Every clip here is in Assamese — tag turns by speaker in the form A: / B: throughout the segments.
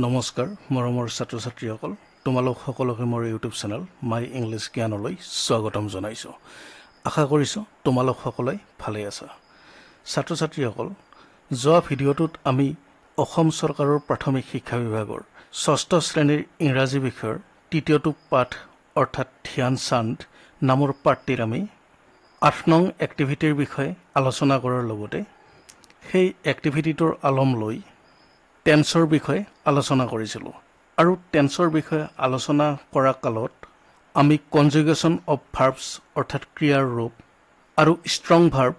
A: নমস্কাৰ মৰমৰ ছাত্ৰ ছাত্ৰীসকল তোমালোক সকলোকে মোৰ ইউটিউব চেনেল মাই ইংলিছ জ্ঞানলৈ স্বাগতম জনাইছোঁ আশা কৰিছোঁ তোমালোক সকলোৱে ভালেই আছা ছাত্ৰ ছাত্ৰীসকল যোৱা ভিডিঅ'টোত আমি অসম চৰকাৰৰ প্ৰাথমিক শিক্ষা বিভাগৰ ষষ্ঠ শ্ৰেণীৰ ইংৰাজী বিষয়ৰ তৃতীয়টো পাঠ অৰ্থাৎ ধ্যান চান্দ নামৰ পাঠটিত আমি আঠ নং এক্টিভিটিৰ বিষয়ে আলোচনা কৰাৰ লগতে সেই এক্টিভিটিটোৰ আলম লৈ টেন্সৰ বিষয়ে আলোচনা কৰিছিলোঁ আৰু টেন্সৰ বিষয়ে আলোচনা কৰা কালত আমি কনজুগেশ্যন অফ ভাৰ্ভছ অৰ্থাৎ ক্ৰিয়াৰ ৰূপ আৰু ষ্ট্ৰং ভাৰ্ব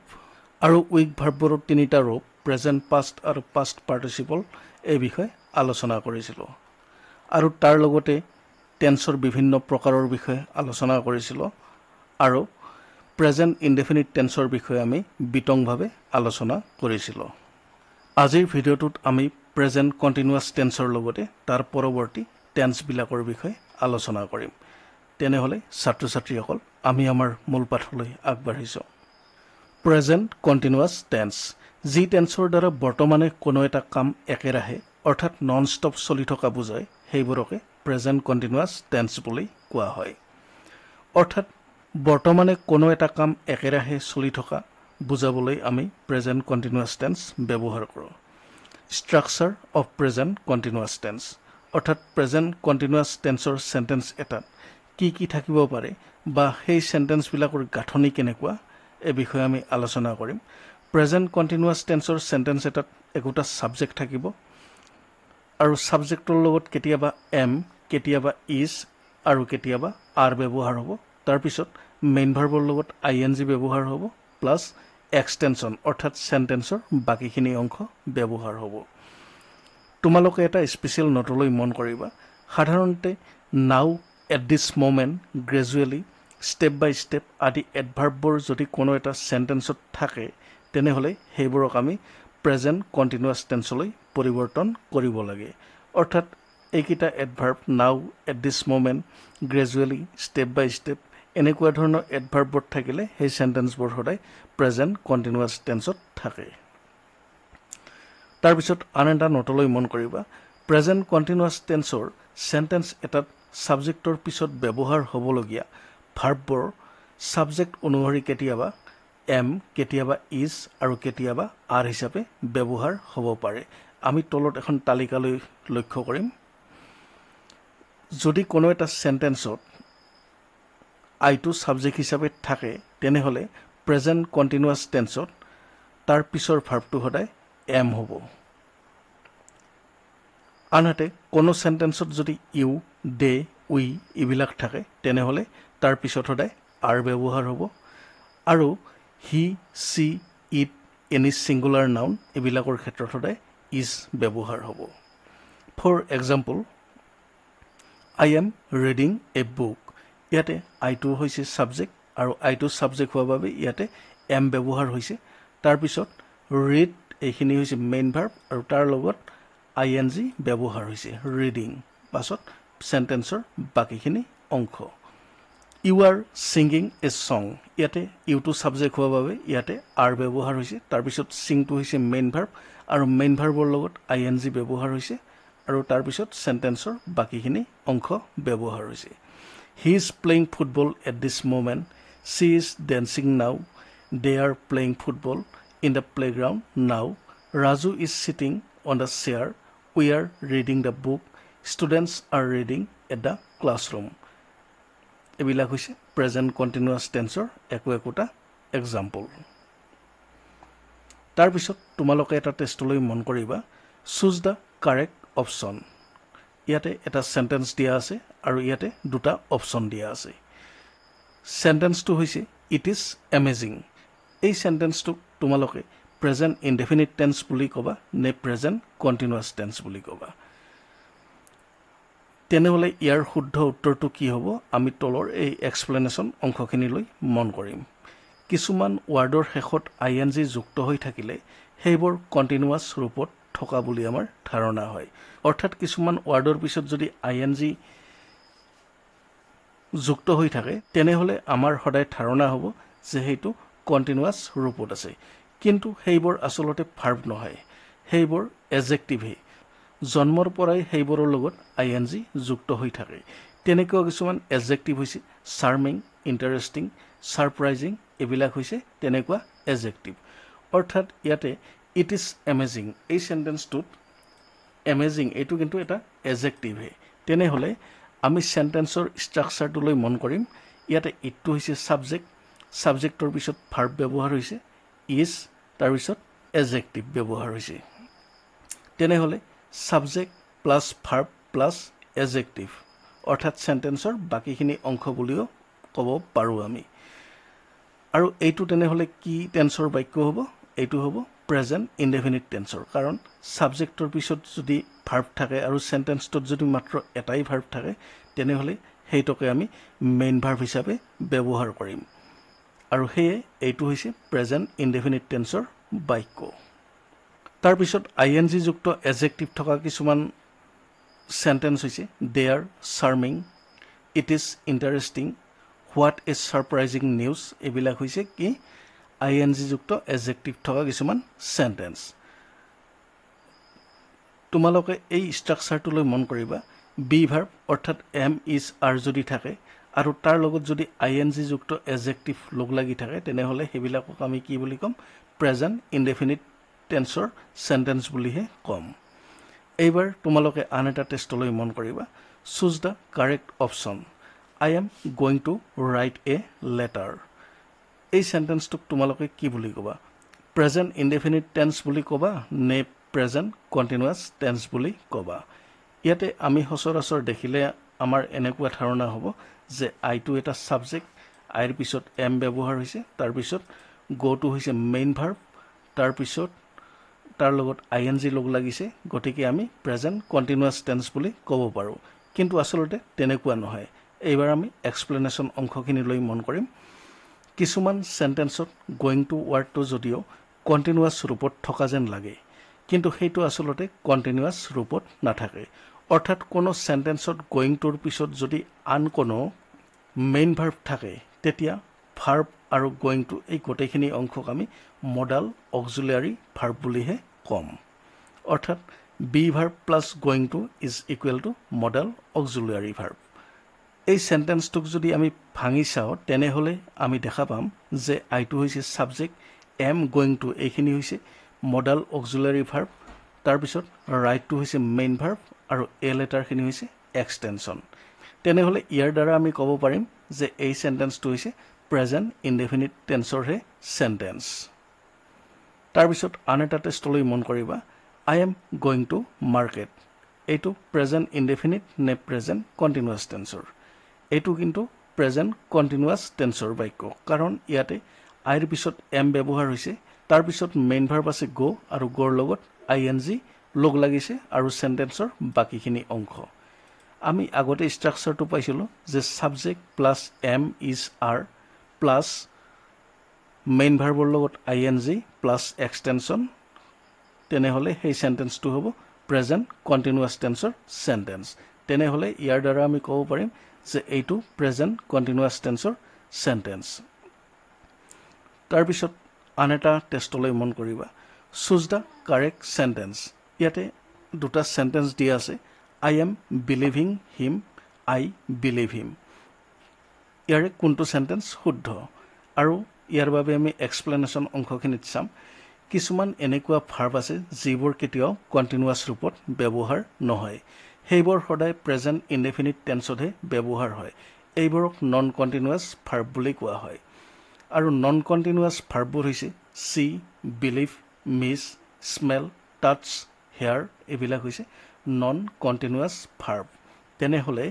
A: আৰু উইক ভাৰ্বৰ তিনিটা ৰূপ প্ৰেজেণ্ট পাষ্ট আৰু পাষ্ট পাৰ্টিচিপল এই বিষয়ে আলোচনা কৰিছিলোঁ আৰু তাৰ লগতে টেন্সৰ বিভিন্ন প্ৰকাৰৰ বিষয়ে আলোচনা কৰিছিলোঁ আৰু প্ৰেজেণ্ট ইনডেফিনিট টেন্সৰ বিষয়ে আমি বিতংভাৱে আলোচনা কৰিছিলোঁ আজিৰ ভিডিঅ'টোত আমি প্ৰেজেণ্ট কণ্টিনিউৱাছ টেন্সৰ লগতে তাৰ পৰৱৰ্তী টেন্সবিলাকৰ বিষয়ে আলোচনা কৰিম তেনেহ'লে ছাত্ৰ ছাত্ৰীসকল আমি আমাৰ মূল পাঠলৈ আগবাঢ়িছোঁ প্ৰেজেণ্ট কণ্টিনিউৱাছ টেন্স যি টেন্সৰ দ্বাৰা বৰ্তমানে কোনো এটা কাম একেৰাহে অৰ্থাৎ নন ষ্টপ চলি থকা বুজায় সেইবোৰকে প্ৰেজেণ্ট কণ্টিনিউৱাছ টেন্স বুলি কোৱা হয় অৰ্থাৎ বৰ্তমানে কোনো এটা কাম একেৰাহে চলি থকা বুজাবলৈ আমি প্ৰেজেণ্ট কণ্টিনিউৱাছ টেন্স ব্যৱহাৰ কৰোঁ structure of present continuous tense অৰ্থাৎ প্ৰেজেণ্ট কণ্টিনিউৱাছ টেন্সৰ চেণ্টেন্স এটাত কি কি থাকিব পাৰে বা সেই চেণ্টেন্সবিলাকৰ গাঁথনি কেনেকুৱা এই বিষয়ে আমি আলোচনা কৰিম প্ৰেজেণ্ট কণ্টিনিউৱাছ টেন্সৰ চেণ্টেন্স এটাত একোটা ছাবজেক্ট থাকিব আৰু ছাবজেক্টৰ লগত কেতিয়াবা এম কেতিয়াবা ইজ আৰু কেতিয়াবা আৰ ব্যৱহাৰ হ'ব তাৰপিছত মেইন ভাৰ্বৰ লগত আই এন জি ব্যৱহাৰ হ'ব প্লাছ এক্সটেনশ্যন অৰ্থাৎ চেণ্টেন্সৰ বাকীখিনি অংশ ব্যৱহাৰ হ'ব তোমালোকে এটা স্পেচিয়েল নটলৈ মন কৰিবা সাধাৰণতে now at this moment gradually step by step আদি এডভাৰ্ববোৰ যদি কোনো এটা চেণ্টেন্সত থাকে তেনেহ'লে সেইবোৰক আমি প্ৰেজেণ্ট কণ্টিনিউৱাছ টেন্সলৈ পৰিৱৰ্তন কৰিব লাগে অৰ্থাৎ এইকেইটা adverb now at this moment gradually step by step এনেকুৱা ধৰণৰ এডভাৰ্ববোৰ থাকিলে সেই চেণ্টেন্সবোৰ সদায় প্ৰেজেণ্ট কণ্টিনিউৱাছ টেন্সত থাকে তাৰপিছত আন এটা নটলৈ মন কৰিবা প্ৰেজেণ্ট কণ্টিনিউৱাছ টেন্সৰ চেণ্টেন্স এটাত ছাবজেক্টৰ পিছত ব্যৱহাৰ হ'বলগীয়া ভাৰ্ববোৰ ছাবজেক্ট অনুসৰি কেতিয়াবা এম কেতিয়াবা ইজ আৰু কেতিয়াবা আৰ হিচাপে ব্যৱহাৰ হ'ব পাৰে আমি তলত এখন তালিকালৈ লক্ষ্য কৰিম যদি কোনো এটা চেণ্টেন্সত আইটো ছাবজেক্ট হিচাপে থাকে তেনেহ'লে প্ৰেজেণ্ট কণ্টিনিউৱাছ টেন্সত তাৰ পিছৰ ভাৰ্ভটো সদায় এম হ'ব আনহাতে কোনো চেণ্টেন্সত যদি ইউ দে উই এইবিলাক থাকে তেনেহ'লে তাৰ পিছত সদায় আৰ ব্যৱহাৰ হ'ব আৰু he she it any singular noun এইবিলাকৰ ক্ষেত্ৰত সদায় ইজ ব্যৱহাৰ হ'ব for example I am reading a book ইয়াতে আইটো হৈছে ছাবজেক্ট আৰু আইটো ছাবজেক্ট হোৱাৰ বাবে ইয়াতে এম ব্যৱহাৰ হৈছে তাৰপিছত ৰিড এইখিনি হৈছে মেইন ভাৰ্ব আৰু তাৰ লগত আই এন জি ব্যৱহাৰ হৈছে ৰিডিং পাছত ছেণ্টেন্সৰ বাকীখিনি অংশ you are singing a song ইয়াতে ইউটো ছাবজেক্ট হোৱাৰ বাবে ইয়াতে আৰ ব্যৱহাৰ হৈছে তাৰপিছত ছিংটো হৈছে মেইন ভাৰ্ব আৰু মেইন ভাৰ্বৰ লগত আই এন জি ব্যৱহাৰ হৈছে আৰু তাৰপিছত ছেণ্টেন্সৰ বাকীখিনি অংশ ব্যৱহাৰ হৈছে he is playing football at this moment she is dancing now they are playing football in the play ground now Raju is sitting on the chair we are reading the book students are reading at the classroom এইবিলাক হৈছে প্ৰেজেণ্ট কণ্টিনিউৱাছ টেন্সৰ একো একোটা এক্সাম্পল তাৰপিছত তোমালোকে এটা টেষ্টলৈ মন কৰিবা চুজ দ্য কাৰেক্ট অপশ্যন ইয়াতে এটা চেণ্টেঞ্চ দিয়া আছে আৰু ইয়াতে দুটা অপশ্যন দিয়া আছে চেণ্টেন্সটো হৈছে ইট ইজ এমেজিং এই চেণ্টেন্সটোক তোমালোকে প্ৰেজেণ্ট ইনডেফিনিট টেন্স বুলি ক'বা নে প্ৰেজেণ্ট কণ্টিনিউৱাছ টেন্স বুলি ক'বা তেনেহ'লে ইয়াৰ শুদ্ধ উত্তৰটো কি হ'ব আমি তলৰ এই এক্সপ্লেনেশ্যন অংশখিনিলৈ মন কৰিম কিছুমান ৱাৰ্ডৰ শেষত আই এন জি যুক্ত হৈ থাকিলে সেইবোৰ কণ্টিনিউৱাছ ৰূপত থকা বুলি আমাৰ ধাৰণা হয় অৰ্থাৎ কিছুমান ৱাৰ্ডৰ পিছত যদি আই এন জি যুক্ত হৈ থাকে তেনেহ'লে আমাৰ সদায় ধাৰণা হ'ব যে সেইটো কণ্টিনিউৱাছ ৰূপত আছে কিন্তু সেইবোৰ আচলতে ভাৰ্ব নহয় সেইবোৰ এজেক্টিভহে জন্মৰ পৰাই সেইবোৰৰ লগত আই এন জি যুক্ত হৈ থাকে তেনেকুৱা কিছুমান এজেক্টিভ হৈছে চাৰ্মিং ইণ্টাৰেষ্টিং ছাৰপ্ৰাইজিং এইবিলাক হৈছে তেনেকুৱা এজেক্টিভ অৰ্থাৎ ইয়াতে ইট ইজ এমেজিং এই চেণ্টেঞ্চটোত এমেজিং এইটো কিন্তু এটা এজেক্টিভহে তেনেহ'লে আমি চেণ্টেন্সৰ ষ্ট্ৰাকচাৰটোলৈ মন কৰিম ইয়াতে ইটো হৈছে ছাবজেক্ট ছাবজেক্টৰ পিছত ভাৰ্ব ব্যৱহাৰ হৈছে ইজ তাৰপিছত এজেক্টিভ ব্যৱহাৰ হৈছে তেনেহ'লে subject plus verb plus adjective অৰ্থাৎ চেণ্টেন্সৰ বাকীখিনি অংশ বুলিও ক'ব পাৰোঁ আমি আৰু এইটো তেনেহ'লে কি টেন্সৰ বাক্য হ'ব এইটো হ'ব প্ৰেজেণ্ট ইনডেফিনিট টেন্সৰ কাৰণ ছাবজেক্টৰ পিছত যদি ভাৰ্ভ থাকে আৰু চেণ্টেন্সটোত যদি মাত্ৰ এটাই ভাৰ্ভ থাকে তেনেহ'লে সেইটোকে আমি মেইন ভাৰ্ভ হিচাপে ব্যৱহাৰ কৰিম আৰু সেয়ে এইটো হৈছে প্ৰেজেণ্ট ইনডেফিনিট টেন্সৰ বাক্য তাৰপিছত আই এন জিযুক্ত এজেক্টিভ থকা কিছুমান চেণ্টেন্স হৈছে they are charming it is interesting what is surprising news এইবিলাক হৈছে কি আই এন জি যুক্ত এজেক্টিভ থকা কিছুমান চেণ্টেন্স তোমালোকে এই ষ্ট্ৰাকচাৰটোলৈ মন কৰিবা বি ভাৰ্ব অৰ্থাৎ এম ইজ আৰ যদি থাকে আৰু তাৰ লগত যদি আই এন জি যুক্ত এজেক্টিভ লগ লাগি থাকে তেনেহ'লে সেইবিলাকক আমি কি বুলি ক'ম প্ৰেজেণ্ট ইনডেফিনিট টেন্সৰ চেণ্টেন্স বুলিহে ক'ম এইবাৰ তোমালোকে আন এটা টেষ্টলৈ মন কৰিবা choose the correct option I am going to write a letter এই চেণ্টেন্সটোক তোমালোকে কি বুলি ক'বা প্ৰেজেণ্ট ইনডেফিনিট টেন্স বুলি ক'বা নে প্ৰেজেণ্ট কণ্টিনিউৱাছ টেন্স বুলি ক'বা ইয়াতে আমি সচৰাচৰ দেখিলে আমাৰ এনেকুৱা ধাৰণা হ'ব যে আইটো এটা ছাবজেক্ট আইৰ পিছত এম ব্যৱহাৰ হৈছে তাৰপিছত গটো হৈছে মেইন ভাৰ্ব তাৰপিছত তাৰ লগত আই এন জি লগ লাগিছে গতিকে আমি প্ৰেজেণ্ট কণ্টিনিউৱাছ টেন্স বুলি ক'ব পাৰোঁ কিন্তু আচলতে তেনেকুৱা নহয় এইবাৰ আমি এক্সপ্লেনেশ্যন অংশখিনিলৈ মন কৰিম কিছুমান চেণ্টেন্সত গয়িং টু ৱাৰ্ডটো যদিও কণ্টিনিউৱাছ ৰূপত থকা যেন লাগে কিন্তু সেইটো আচলতে কণ্টিনিউৱাছ ৰূপত নাথাকে অৰ্থাৎ কোনো চেণ্টেন্সত গয়িং টুৰ পিছত যদি আন কোনো মেইন ভাৰ্ভ থাকে তেতিয়া ভাৰ্ভ আৰু গয়িং টু এই গোটেইখিনি অংশক আমি মডাল অক্সুলিয়াৰী ভাৰ্ভ বুলিহে ক'ম অৰ্থাৎ be verb plus going to is equal to modal auxiliary verb এই চেণ্টেন্সটোক যদি আমি ভাঙি চাওঁ তেনেহ'লে আমি দেখা পাম যে আইটো হৈছে ছাবজেক্ট এম গয়িং টু এইখিনি হৈছে মডেল অক্সুলাৰী ভাৰ্ব তাৰপিছত ৰাইটটো হৈছে মেইন ভাৰ্ব আৰু এ লেটাৰখিনি হৈছে এক্সটেনশ্যন তেনেহ'লে ইয়াৰ দ্বাৰা আমি ক'ব পাৰিম যে এই চেণ্টেন্সটো হৈছে প্ৰেজেণ্ট ইনডেফিনিট টেন্সৰহে চেণ্টেন্স তাৰপিছত আন এটা টেষ্টলৈ মন কৰিবা I am going to market এইটো প্ৰেজেণ্ট ইনডেফিনিট নে প্ৰেজেণ্ট কণ্টিনিউৱাছ টেন্সৰ এইটো কিন্তু প্ৰেজেণ্ট কণ্টিনিউৱাছ টেন্সৰ বাক্য কাৰণ ইয়াতে আইৰ পিছত এম ব্যৱহাৰ হৈছে তাৰপিছত মেইন ভাৰ্ব আছে গ' আৰু গ'ৰ লগত আই এন জি লগ লাগিছে আৰু চেণ্টেন্সৰ বাকীখিনি অংশ আমি আগতে ষ্ট্ৰাকচাৰটো পাইছিলোঁ যে subject plus am is are plus main ভাৰ্বৰ লগত I N G plus extension তেনেহ'লে সেই চেণ্টেন্সটো হ'ব প্ৰেজেণ্ট কণ্টিনিউৱাছ টেন্সৰ চেণ্টেন্স তেনেহ'লে ইয়াৰ দ্বাৰা আমি ক'ব পাৰিম যে এইটো প্ৰেজেণ্ট কণ্টিনিউৱাছ টেন্সৰ চেণ্টেন্স তাৰপিছত আন এটা টেষ্টলৈ মন কৰিবা চুজ দ্য কাৰেক্ট চেণ্টেন্স ইয়াতে দুটা চেণ্টেন্স দি আছে I am believing him I believe him ইয়াৰে কোনটো চেণ্টেন্স শুদ্ধ আৰু ইয়াৰ বাবে আমি এক্সপ্লেনেশ্যন অংশখিনিত চাম কিছুমান এনেকুৱা ফাৰ্ব আছে যিবোৰ কেতিয়াও কণ্টিনিউৱাছ ৰূপত ব্যৱহাৰ নহয় সেইবোৰ সদায় প্ৰেজেণ্ট ইনডেফিনিট টেন্সতহে ব্যৱহাৰ হয় এইবোৰক নন কণ্টিনিউৱাছ ফাৰ্ব বুলি কোৱা হয় আৰু নন কণ্টিনিউৱাছ ফাৰ্ববোৰ হৈছে see believe miss smell touch hear এইবিলাক হৈছে নন কণ্টিনিউৱাছ ফাৰ্ব তেনেহ'লে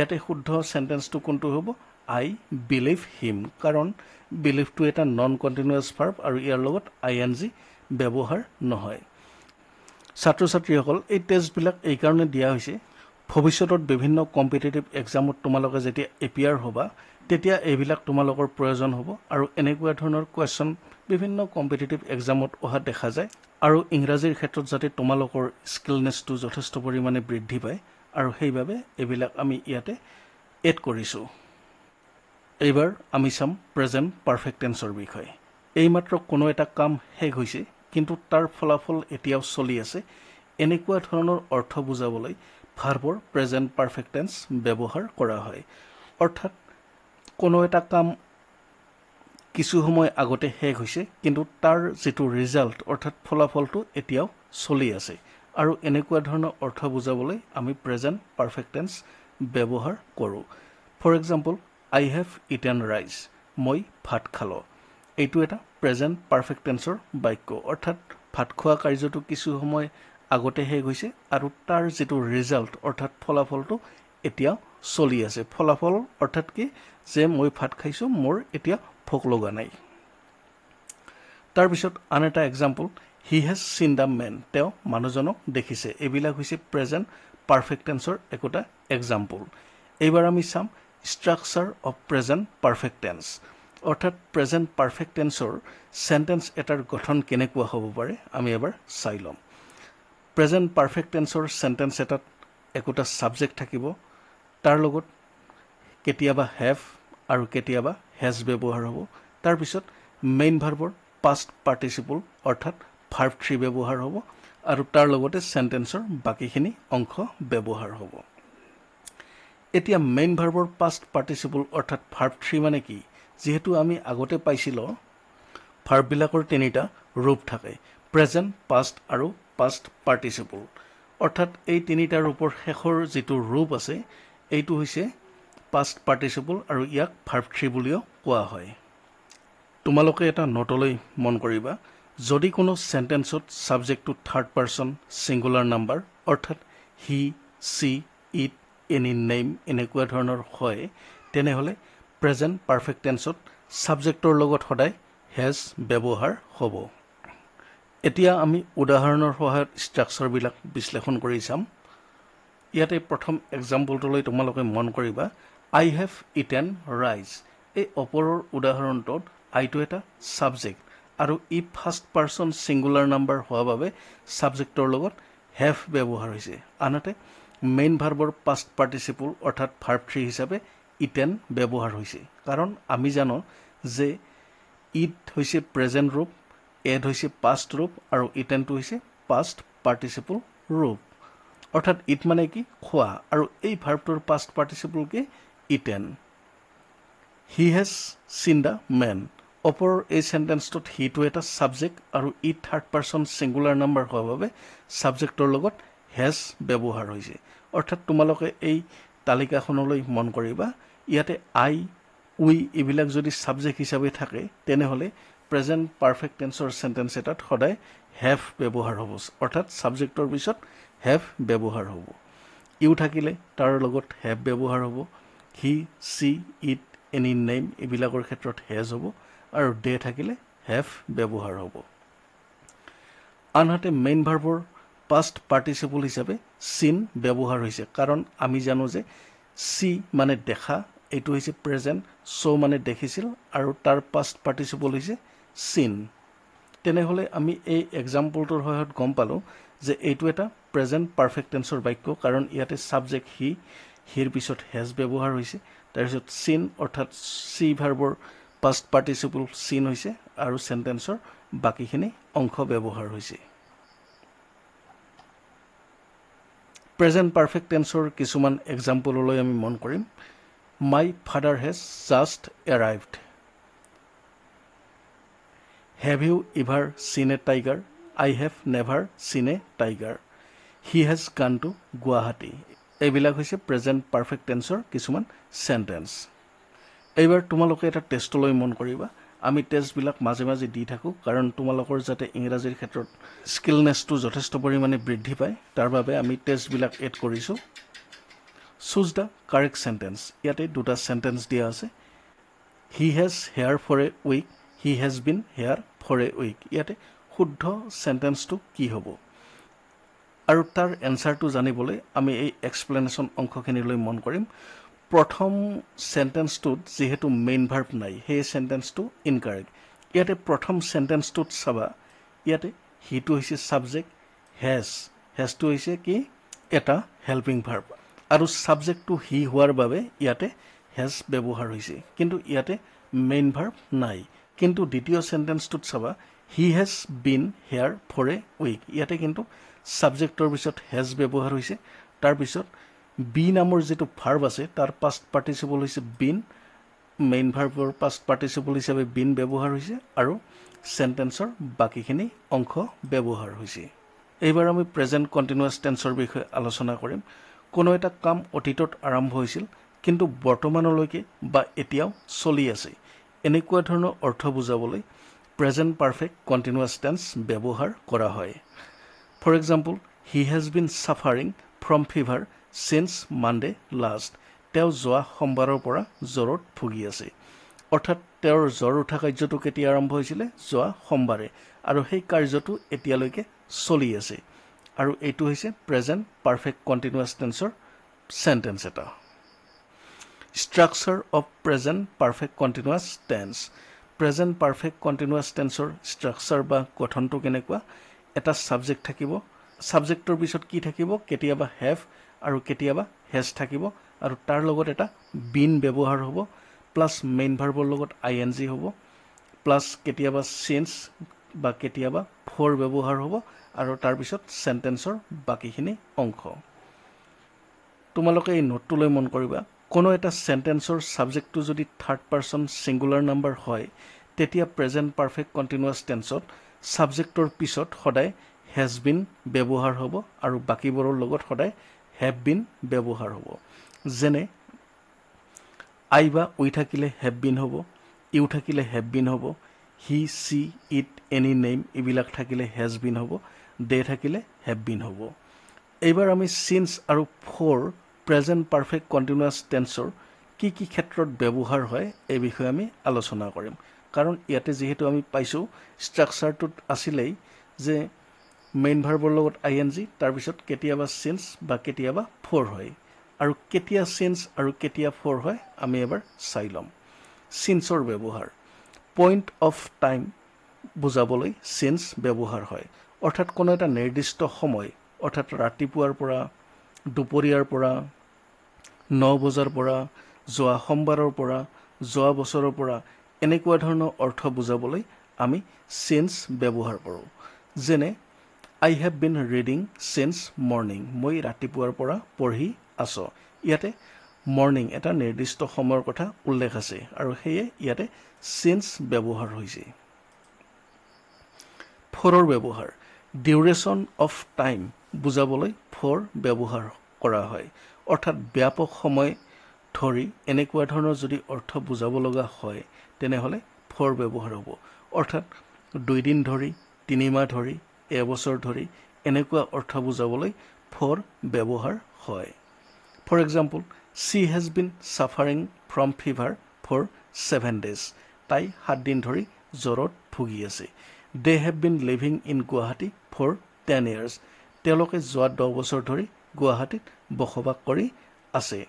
A: ইয়াতে শুদ্ধ চেণ্টেঞ্চটো কোনটো হ'ব আই বিলিভ হিম কাৰণ বিলিভটো এটা নন কণ্টিনিউৱাছ ফাৰ্ব আৰু ইয়াৰ লগত আই এন জি ব্যৱহাৰ নহয় ছাত্ৰ ছাত্ৰীসকল এই টেষ্টবিলাক এইকাৰণে দিয়া হৈছে ভৱিষ্যতত বিভিন্ন কম্পিটেটিভ এক্সামত তোমালোকে যেতিয়া এপিয়াৰ হ'বা তেতিয়া এইবিলাক তোমালোকৰ প্ৰয়োজন হ'ব আৰু এনেকুৱা ধৰণৰ কুৱেশ্যন বিভিন্ন কম্পিটেটিভ এক্সামত অহা দেখা যায় আৰু ইংৰাজীৰ ক্ষেত্ৰত যাতে তোমালোকৰ স্কিলনেছটো যথেষ্ট পৰিমাণে বৃদ্ধি পায় আৰু সেইবাবে এইবিলাক আমি ইয়াতে এড কৰিছোঁ এইবাৰ আমি চাম প্ৰেজেণ্ট পাৰফেক্ট টেন্সৰ বিষয়ে এইমাত্ৰ কোনো এটা কাম শেষ হৈছে কিন্তু তাৰ ফলাফল এতিয়াও চলি আছে এনেকুৱা ধৰণৰ অৰ্থ বুজাবলৈ ভাৰ্বৰ প্ৰেজেণ্ট পাৰ্ফেক্টেঞ্চ ব্যৱহাৰ কৰা হয় অৰ্থাৎ কোনো এটা কাম কিছু সময় আগতে শেষ হৈছে কিন্তু তাৰ যিটো ৰিজাল্ট অৰ্থাৎ ফলাফলটো এতিয়াও চলি আছে আৰু এনেকুৱা ধৰণৰ অৰ্থ বুজাবলৈ আমি প্ৰেজেণ্ট পাৰ্ফেক্টেঞ্চ ব্যৱহাৰ কৰোঁ for example I have eaten rice মই ভাত খালোঁ এইটো এটা প্ৰেজেণ্ট পাৰফেক্ট টেন্সৰ বাক্য অৰ্থাৎ ভাত খোৱা কাৰ্যটো কিছু সময় আগতে শেষ হৈছে আৰু তাৰ যিটো ৰিজাল্ট অৰ্থাৎ ফলাফলটো এতিয়াও চলি আছে ফলাফল অৰ্থাৎ কি যে মই ভাত খাইছোঁ মোৰ এতিয়া ভোক লগা নাই তাৰপিছত আন এটা example he has seen the man তেওঁ মানুহজনক দেখিছে এইবিলাক হৈছে প্ৰেজেণ্ট পাৰফেক্ট টেন্সৰ একোটা এক্সাম্পল এইবাৰ আমি চাম structure of present perfect tense অৰ্থাৎ প্ৰেজেণ্ট পাৰফেক্ট টেন্সৰ চেণ্টেন্স এটাৰ গঠন কেনেকুৱা হ'ব পাৰে আমি এবাৰ চাই ল'ম প্ৰেজেণ্ট পাৰফেক্ট টেন্সৰ চেণ্টেন্স এটাত একোটা ছাবজেক্ট থাকিব তাৰ লগত কেতিয়াবা হেভ আৰু কেতিয়াবা হেজ ব্যৱহাৰ হ'ব তাৰপিছত মেইন ভাৰ্বৰ পাষ্ট পাৰ্টিচিপল অৰ্থাৎ ভাৰ্ব থ্ৰী ব্যৱহাৰ হ'ব আৰু তাৰ লগতে চেণ্টেন্সৰ বাকীখিনি অংশ ব্যৱহাৰ হ'ব এতিয়া মেইন ভাৰ্বৰ পাষ্ট পাৰ্টিচিপল অৰ্থাৎ ভাৰ্ব থ্ৰী মানে কি যিহেতু আমি আগতে পাইছিলোঁ ভাৰ্ববিলাকৰ তিনিটা ৰূপ থাকে প্ৰেজেণ্ট পাষ্ট আৰু পাষ্ট পাৰ্টিচিপল অৰ্থাৎ এই তিনিটা ৰূপৰ শেষৰ যিটো ৰূপ আছে এইটো হৈছে পাষ্ট পাৰ্টিচিপল আৰু ইয়াক ভাৰ্ব থ্ৰী বুলিও কোৱা হয় তোমালোকে এটা নটলৈ মন কৰিবা যদি কোনো চেণ্টেন্সত ছাবজেক্টটো থাৰ্ড পাৰ্চন ছিংগুলাৰ নাম্বাৰ অৰ্থাৎ he she it any name এনেকুৱা ধৰণৰ হয় তেনেহ'লে প্ৰেজেণ্ট পাৰফেক্ট টেন্সত ছাবজেক্টৰ লগত সদায় হেজ ব্যৱহাৰ হ'ব এতিয়া আমি উদাহৰণৰ সহায়ত ষ্ট্ৰাকচাৰবিলাক বিশ্লেষণ কৰি চাম ইয়াতে প্ৰথম এক্সাম্পলটোলৈ তোমালোকে মন কৰিবা আই হেভ ইটেন ৰাইজ এই অপৰৰ উদাহৰণটোত আইটো এটা ছাবজেক্ট আৰু ই ফাৰ্ষ্ট পাৰ্চন ছিংগুলাৰ নাম্বাৰ হোৱা বাবে ছাবজেক্টৰ লগত হেভ ব্যৱহাৰ হৈছে আনহাতে মেইন ভাৰ্বৰ পাষ্ট পাৰ্টিচিপল অৰ্থাৎ ভাৰ্ব থ্ৰী হিচাপে ইটেন ব্যৱহাৰ হৈছে কাৰণ আমি জানো যে ইট হৈছে প্ৰেজেণ্ট ৰূপ এড হৈছে পাষ্ট ৰূপ আৰু ইটেনটো হৈছে পাষ্ট পাৰ্টিচিপল ৰূপ অৰ্থাৎ ইট মানে কি খোৱা আৰু এই ভাৰ্বটোৰ পাষ্ট পাৰ্টিচিপল কি eaten he has seen the men ওপৰৰ এই চেণ্টেঞ্চটোত সিটো এটা ছাবজেক্ট আৰু ই থাৰ্ড পাৰ্চন ছিংগুলাৰ নাম্বাৰ হোৱাৰ বাবে ছাবজেক্টৰ লগত হেজ ব্যৱহাৰ হৈছে অৰ্থাৎ তোমালোকে এই তালিকাখনলৈ মন কৰিবা ইয়াতে আই উই এইবিলাক যদি ছাবজেক্ট হিচাপে থাকে তেনেহ'লে প্ৰেজেণ্ট পাৰফেক্ট টেন্সৰ চেণ্টেন্স এটাত সদায় হেভ ব্যৱহাৰ হ'ব অৰ্থাৎ ছাবজেক্টৰ পিছত হেভ ব্যৱহাৰ হ'ব ইউ থাকিলে তাৰ লগত হেভ ব্যৱহাৰ হ'ব he she it any name এইবিলাকৰ ক্ষেত্ৰত হেজ হ'ব আৰু ডে থাকিলে হেভ ব্যৱহাৰ হ'ব আনহাতে মেইন ভাৰ্বৰ পাষ্ট পাৰ্টিচিপল হিচাপে চিন ব্যৱহাৰ হৈছে কাৰণ আমি জানো যে চি মানে দেখা এইটো হৈছে প্ৰেজেণ্ট শ্ব' মানে দেখিছিল আৰু তাৰ পাষ্ট পাৰ্টিচিপল হৈছে চিন তেনেহ'লে আমি এই এক্সাম্পলটোৰ সহায়ত গম পালোঁ যে এইটো এটা প্ৰেজেণ্ট পাৰ্ফেক্ট টেন্সৰ বাক্য কাৰণ ইয়াতে ছাবজেক্ট সি সিৰ পিছত হেজ ব্যৱহাৰ হৈছে তাৰপিছত চিন অৰ্থাৎ চি ভাৰ্বৰ পাষ্ট পাৰ্টিচিপল চিন হৈছে আৰু চেণ্টেন্সৰ বাকীখিনি অংশ ব্যৱহাৰ হৈছে প্ৰেজেণ্ট পাৰফেক্ট টেন্সৰ কিছুমান এক্সাম্পললৈ আমি মন কৰিম my father has just arrived have you ever seen a tiger I have never seen a tiger he has gone to Guwahati এইবিলাক হৈছে প্ৰেজেণ্ট পাৰফেক্ট টেন্সৰ কিছুমান চেণ্টেন্স এইবাৰ তোমালোকে এটা টেষ্টলৈ মন কৰিবা আমি টেষ্টবিলাক মাজে মাজে দি থাকোঁ কাৰণ তোমালোকৰ যাতে ইংৰাজীৰ ক্ষেত্ৰত স্কিলনেছটো যথেষ্ট পৰিমাণে বৃদ্ধি পায় তাৰ বাবে আমি টেষ্টবিলাক এড কৰিছোঁ চুজ দ্য কাৰেক্ট চেণ্টেন্স ইয়াতে দুটা চেণ্টেন্স দিয়া আছে he has here for a week he has been here for a week ইয়াতে শুদ্ধ চেণ্টেন্সটো কি হ'ব আৰু তাৰ এনচাৰটো জানিবলৈ আমি এই এক্সপ্লেনেশ্যন অংশখিনিলৈ মন কৰিম প্ৰথম চেণ্টেন্সটোত যিহেতু মেইন ভাৰ্ব নাই সেই চেণ্টেঞ্চটো ইনকাৰেক্ট ইয়াতে প্ৰথম চেণ্টেন্সটোত চাবা ইয়াতে সিটো হৈছে ছাবজেক্ট হেজ হেজটো হৈছে কি এটা হেল্পিং ভাৰ্ব আৰু ছাবজেক্টটো সি হোৱাৰ বাবে ইয়াতে হেজ ব্যৱহাৰ হৈছে কিন্তু ইয়াতে মেইন ভাৰ্ব নাই কিন্তু দ্বিতীয় চেণ্টেন্সটোত চাবা he has been here for a week ইয়াতে কিন্তু ছাবজেক্টৰ পিছত হেজ ব্যৱহাৰ হৈছে তাৰপিছত বি নামৰ যিটো ভাৰ্ব আছে তাৰ পাষ্ট পাৰ্টিচিপল হৈছে বিন মেইন ভাৰ্বৰ পাষ্ট পাৰ্টিচিপল হিচাপে বিন ব্যৱহাৰ হৈছে আৰু চেণ্টেন্সৰ বাকীখিনি অংশ ব্যৱহাৰ হৈছে এইবাৰ আমি প্ৰেজেণ্ট কণ্টিনিউৱাছ টেন্সৰ বিষয়ে আলোচনা কৰিম কোনো এটা কাম অতীতত আৰম্ভ হৈছিল কিন্তু বৰ্তমানলৈকে বা এতিয়াও চলি আছে এনেকুৱা ধৰণৰ অৰ্থ বুজাবলৈ প্ৰেজেণ্ট পাৰ্ফেক্ট কণ্টিনিউৱাছ টেন্স ব্যৱহাৰ কৰা হয় for example he has been suffering from fever since Monday last তেওঁ যোৱা সোমবাৰৰ পৰা জ্বৰত ভুগি আছে অৰ্থাৎ তেওঁৰ জ্বৰ উঠা কাৰ্যটো কেতিয়া আৰম্ভ হৈছিলে যোৱা সোমবাৰে আৰু সেই কাৰ্যটো এতিয়ালৈকে চলি আছে আৰু এইটো হৈছে প্ৰেজেণ্ট পাৰফেক্ট কণ্টিনিউৱাছ টেন্সৰ চেণ্টেন্স এটা structure of present perfect continuous tense present perfect continuous টেন্সৰ ষ্ট্ৰাকচাৰ বা গঠনটো কেনেকুৱা এটা ছাবজেক্ট থাকিব ছাবজেক্টৰ পিছত কি থাকিব কেতিয়াবা হেভ আৰু কেতিয়াবা হেজ থাকিব আৰু তাৰ লগত এটা বিন ব্যৱহাৰ হ'ব প্লাছ মেইন ভাৰ্বৰ লগত আই এন জি হ'ব প্লাছ কেতিয়াবা চেঞ্চ বা কেতিয়াবা ফৰ ব্যৱহাৰ হ'ব আৰু তাৰপিছত চেণ্টেন্সৰ বাকীখিনি অংশ তোমালোকে এই নোটটোলৈ মন কৰিবা কোনো এটা চেণ্টেন্সৰ ছাবজেক্টটো যদি থাৰ্ড পাৰ্চন ছিংগুলাৰ নাম্বাৰ হয় তেতিয়া প্ৰেজেণ্ট পাৰফেক্ট কণ্টিনিউৱাছ টেন্সত ছাবজেক্টৰ পিছত সদায় হেজবিন ব্যৱহাৰ হ'ব আৰু বাকীবোৰৰ লগত সদায় হেভ বিন ব্যৱহাৰ হ'ব যেনে আই বা উই থাকিলে হেভ বিন হ'ব ইউ থাকিলে হেভ বিন হ'ব he she it any name এইবিলাক থাকিলে হেজ বিন হ'ব দে থাকিলে হেভ বিন হ'ব এইবাৰ আমি চিনচ আৰু ফ'ৰ প্ৰেজেণ্ট পাৰফেক্ট কণ্টিনিউৱাছ টেন্সৰ কি কি ক্ষেত্ৰত ব্যৱহাৰ হয় এই বিষয়ে আমি আলোচনা কৰিম কাৰণ ইয়াতে যিহেতু আমি পাইছোঁ ষ্ট্ৰাকচাৰটোত আছিলেই যে মেইন ভাৰ্বৰ লগত আই এন জি তাৰপিছত কেতিয়াবা চেঞ্চ বা কেতিয়াবা ফ'ৰ হয় আৰু কেতিয়া চেঞ্চ আৰু কেতিয়া ফ'ৰ হয় আমি এবাৰ চাই ল'ম চেঞ্চৰ ব্যৱহাৰ পইণ্ট অফ টাইম বুজাবলৈ চেঞ্চ ব্যৱহাৰ হয় অৰ্থাৎ কোনো এটা নিৰ্দিষ্ট সময় অৰ্থাৎ ৰাতিপুৱাৰ পৰা দুপৰীয়াৰ পৰা ন বজাৰ পৰা যোৱা সোমবাৰৰ পৰা যোৱা বছৰৰ পৰা এনেকুৱা ধৰণৰ অৰ্থ বুজাবলৈ আমি চেঞ্চ ব্যৱহাৰ কৰোঁ যেনে I have been reading since morning মই ৰাতিপুৱাৰ পৰা পঢ়ি আছোঁ ইয়াতে মৰ্ণিং এটা নিৰ্দিষ্ট সময়ৰ কথা উল্লেখ আছে আৰু সেয়ে ইয়াতে চিন্স ব্যৱহাৰ হৈছে ফৰৰ ব্যৱহাৰ ডিউৰেশ্যন অফ টাইম বুজাবলৈ ফৰ ব্যৱহাৰ কৰা হয় অৰ্থাৎ ব্যাপক সময় ধৰি এনেকুৱা ধৰণৰ যদি অৰ্থ বুজাব লগা হয় তেনেহ'লে ফৰ ব্যৱহাৰ হ'ব অৰ্থাৎ দুইদিন ধৰি তিনিমাহ ধৰি এবছৰ ধৰি এনেকুৱা অৰ্থ বুজাবলৈ ফৰ ব্যৱহাৰ হয় for example she has been suffering from fever for seven days তাই সাতদিন ধৰি জ্বৰত ভুগি আছে they have been living in Guwahati for ten years তেওঁলোকে যোৱা দহ বছৰ ধৰি গুৱাহাটীত বসবাস কৰি আছে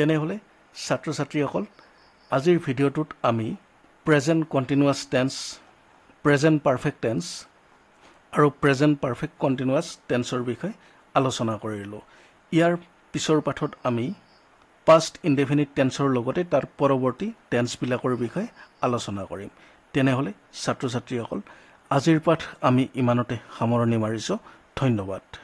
A: তেনেহ'লে ছাত্ৰ ছাত্ৰীসকল আজিৰ ভিডিঅ'টোত আমি present continuous tense present perfect tense আৰু প্ৰেজেণ্ট পাৰফেক্ট কণ্টিনিউৱাছ টেন্সৰ বিষয়ে আলোচনা কৰিলোঁ ইয়াৰ পিছৰ পাঠত আমি পাষ্ট ইনডেফিনিট টেন্সৰ লগতে তাৰ পৰৱৰ্তী টেন্সবিলাকৰ বিষয়ে আলোচনা কৰিম তেনেহ'লে ছাত্ৰ ছাত্ৰীসকল আজিৰ পাঠ আমি ইমানতে সামৰণি মাৰিছোঁ ধন্যবাদ